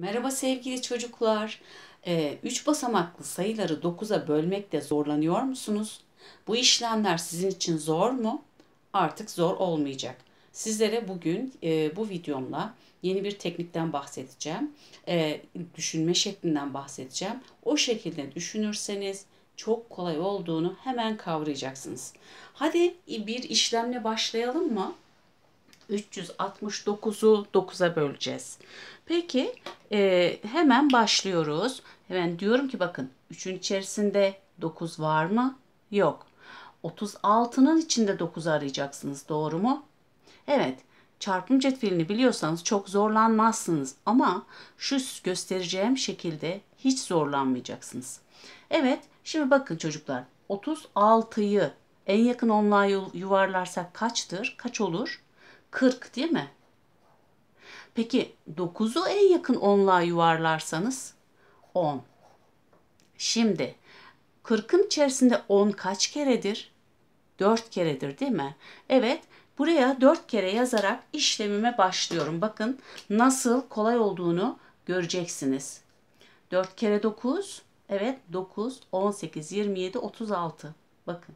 Merhaba sevgili çocuklar. 3 ee, basamaklı sayıları 9'a bölmekte zorlanıyor musunuz? Bu işlemler sizin için zor mu? Artık zor olmayacak. Sizlere bugün e, bu videomla yeni bir teknikten bahsedeceğim. E, düşünme şeklinden bahsedeceğim. O şekilde düşünürseniz çok kolay olduğunu hemen kavrayacaksınız. Hadi bir işlemle başlayalım mı? 369'u 9'a böleceğiz. Peki e, hemen başlıyoruz. Hemen diyorum ki bakın 3'ün içerisinde 9 var mı? Yok. 36'nın içinde 9'u arayacaksınız doğru mu? Evet çarpım cetvelini biliyorsanız çok zorlanmazsınız ama şu göstereceğim şekilde hiç zorlanmayacaksınız. Evet şimdi bakın çocuklar 36'yı en yakın onluğa yuvarlarsak kaçtır? Kaç olur? 40 değil mi? Peki 9'u en yakın 10'luğa yuvarlarsanız 10. Şimdi 40'ın içerisinde 10 kaç keredir? 4 keredir değil mi? Evet buraya 4 kere yazarak işlemime başlıyorum. Bakın nasıl kolay olduğunu göreceksiniz. 4 kere 9 evet 9 18 27 36 bakın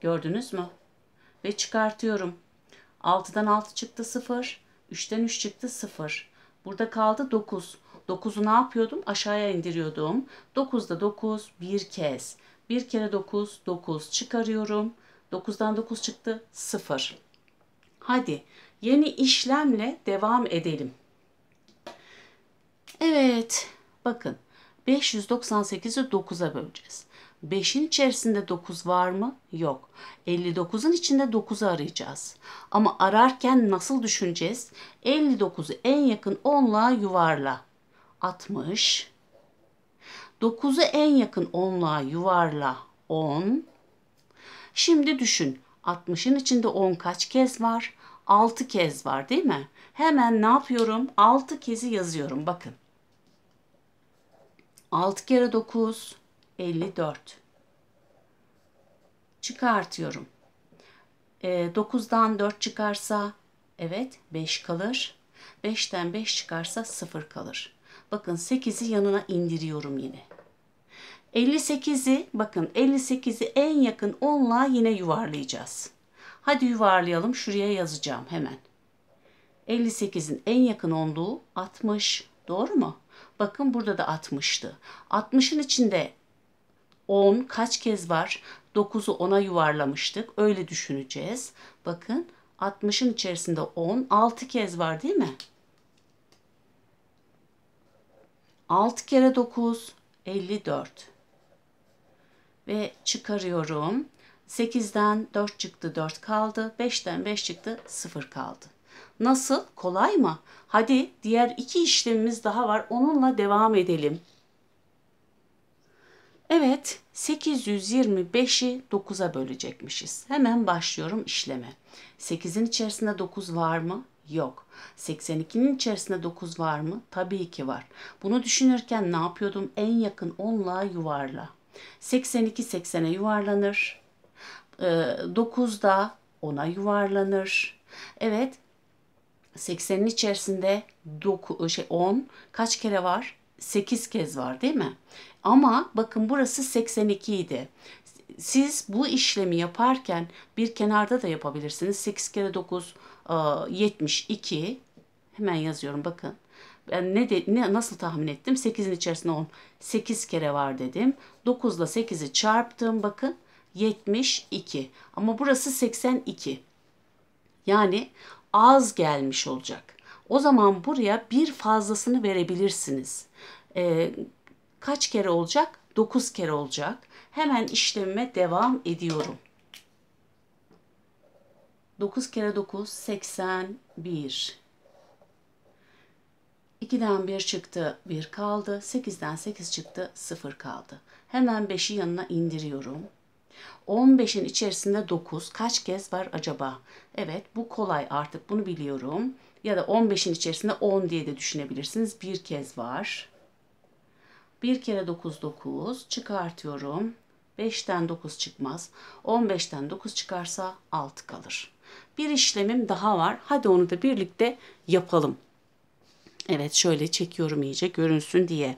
gördünüz mü? Ve çıkartıyorum. 6'dan 6 çıktı 0. 3'ten 3 çıktı 0. Burada kaldı 9. 9'u ne yapıyordum? Aşağıya indiriyordum. 9'da 9 bir kez. Bir kere 9, 9 çıkarıyorum. 9'dan 9 çıktı 0. Hadi yeni işlemle devam edelim. Evet bakın 598'i 9'a böleceğiz. 5'in içerisinde 9 var mı? Yok. 59'un içinde 9'u arayacağız. Ama ararken nasıl düşüneceğiz? 59'u en yakın 10'la yuvarla. 60. 9'u en yakın 10'la yuvarla. 10. Şimdi düşün. 60'ın içinde 10 kaç kez var? 6 kez var değil mi? Hemen ne yapıyorum? 6 kezi yazıyorum bakın. 6 kere 9 54 çıkartıyorum. E, 9'dan 4 çıkarsa evet 5 kalır. 5'ten 5 çıkarsa 0 kalır. Bakın 8'i yanına indiriyorum yine. 58'i bakın 58'i en yakın onla yine yuvarlayacağız. Hadi yuvarlayalım şuraya yazacağım hemen. 58'in en yakın onluğu 60 doğru mu? Bakın burada da 60'tı. 60'ın içinde 10 kaç kez var? 9'u 10'a yuvarlamıştık. Öyle düşüneceğiz. Bakın 60'ın içerisinde 10 6 kez var değil mi? 6 kere 9 54 ve çıkarıyorum. 8'den 4 çıktı 4 kaldı. 5'ten 5 çıktı 0 kaldı. Nasıl? Kolay mı? Hadi diğer iki işlemimiz daha var. Onunla devam edelim. Evet 825'i 9'a bölecekmişiz. Hemen başlıyorum işleme. 8'in içerisinde 9 var mı? Yok. 82'nin içerisinde 9 var mı? Tabii ki var. Bunu düşünürken ne yapıyordum? En yakın 10'la yuvarla. 82 80'e yuvarlanır. 9 ee, da 10'a yuvarlanır. Evet 80'in içerisinde 9, şey 10 kaç kere var? 8 kez var değil mi? Ama bakın burası 82 idi. Siz bu işlemi yaparken bir kenarda da yapabilirsiniz. 8 kere 9 72 e, hemen yazıyorum bakın. Ben ne, de, ne nasıl tahmin ettim? 8'in içerisinde 10. 8 kere var dedim. 9 ile 8'i çarptım bakın. 72. Ama burası 82. Yani az gelmiş olacak. O zaman buraya bir fazlasını verebilirsiniz. E, kaç kere olacak? 9 kere olacak. Hemen işlemime devam ediyorum. 9 kere 9 81. 2'den 1 çıktı 1 kaldı. 8'den 8 çıktı 0 kaldı. Hemen 5'i yanına indiriyorum. 15'in içerisinde 9 kaç kez var acaba? Evet bu kolay artık bunu biliyorum. Ya da 15'in içerisinde 10 diye de düşünebilirsiniz. Bir kez var. Bir kere 9 9 çıkartıyorum. 5'ten 9 çıkmaz. 15'ten 9 çıkarsa 6 kalır. Bir işlemim daha var. Hadi onu da birlikte yapalım. Evet şöyle çekiyorum iyice görünsün diye.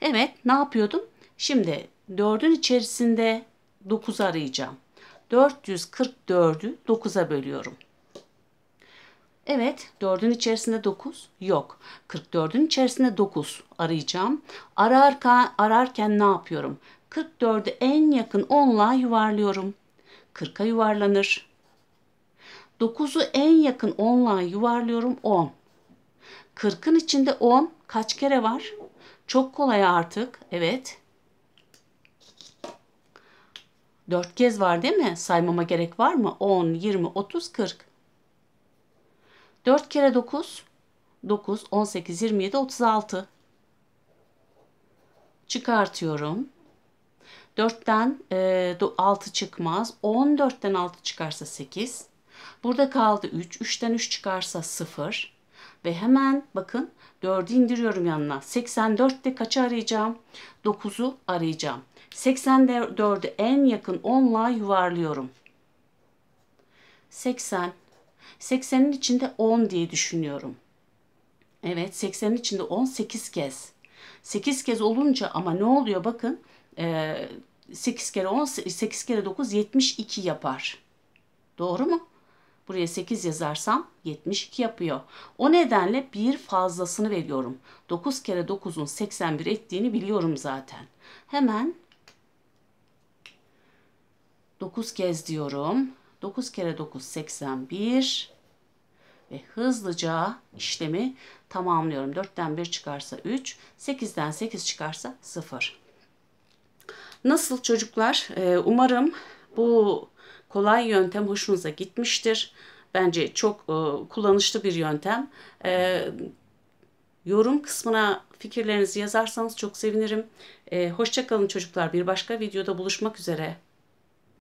Evet ne yapıyordum? Şimdi 4'ün içerisinde 9 arayacağım. 444'ü 9'a bölüyorum. Evet 4'ün içerisinde 9 yok. 44'ün içerisinde 9 arayacağım. Ararken, ararken ne yapıyorum? 44'ü en yakın 10'la yuvarlıyorum. 40'a yuvarlanır. 9'u en yakın 10'la yuvarlıyorum 10. 40'ın içinde 10 kaç kere var? Çok kolay artık. Evet. Dört kez var değil mi? Saymama gerek var mı? 10, 20, 30, 40. 4 kere 9, 9, 18, 27, 36. Çıkartıyorum. 4'ten e, 6 çıkmaz. 14'ten 6 çıkarsa 8. Burada kaldı 3. 3'ten 3 çıkarsa 0. Ve hemen bakın 4'ü indiriyorum yanına. 84'te kaçı arayacağım? 9'u arayacağım. 84'ü en yakın 10'la yuvarlıyorum. 80. 80'in içinde 10 diye düşünüyorum. Evet 80'in içinde 10 8 kez. 8 kez olunca ama ne oluyor bakın. 8 kere 10 8 kere 9 72 yapar. Doğru mu? Buraya 8 yazarsam 72 yapıyor. O nedenle bir fazlasını veriyorum. 9 kere 9'un 81 ettiğini biliyorum zaten. Hemen 9 kez diyorum. 9 kere 9 81 ve hızlıca işlemi tamamlıyorum. 4'ten 1 çıkarsa 3, 8'den 8 çıkarsa 0. Nasıl çocuklar? Ee, umarım bu kolay yöntem hoşunuza gitmiştir. Bence çok e, kullanışlı bir yöntem. Ee, yorum kısmına fikirlerinizi yazarsanız çok sevinirim. Ee, Hoşçakalın çocuklar. Bir başka videoda buluşmak üzere.